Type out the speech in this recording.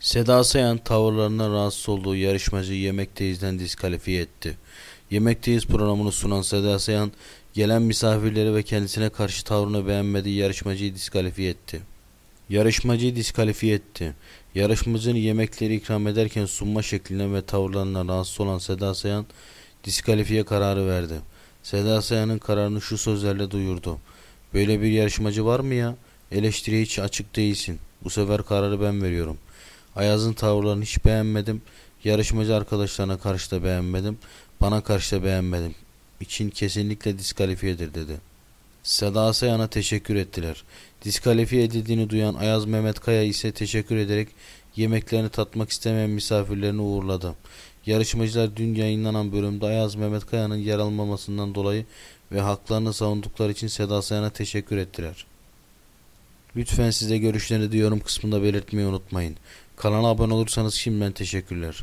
Seda Sayan tavırlarına rahatsız olduğu yarışmacı Yemekteyiz'den diskalifiye etti. Yemekteyiz programını sunan Seda Sayan gelen misafirleri ve kendisine karşı tavrını beğenmediği yarışmacıyı diskalifiye etti. Yarışmacıyı diskalifiye etti. Yarışmacının yemekleri ikram ederken sunma şekline ve tavırlarına rahatsız olan Seda Sayan diskalifiye kararı verdi. Seda Sayan'ın kararını şu sözlerle duyurdu. Böyle bir yarışmacı var mı ya? Eleştiriye hiç açık değilsin. Bu sefer kararı ben veriyorum.'' Ayaz'ın tavırlarını hiç beğenmedim. Yarışmacı arkadaşlarına karşı da beğenmedim. Bana karşı da beğenmedim. İçin kesinlikle diskalifiyedir dedi. Seda Sayan'a teşekkür ettiler. Diskalifiye edildiğini duyan Ayaz Mehmet Kaya ise teşekkür ederek yemeklerini tatmak istemeyen misafirlerini uğurladı. Yarışmacılar dün yayınlanan bölümde Ayaz Mehmet Kaya'nın yer almamasından dolayı ve haklarını savundukları için Seda Sayan'a teşekkür ettiler. Lütfen size görüşlerini diyorum kısmında belirtmeyi unutmayın. Kanala abone olursanız şimdiden teşekkürler.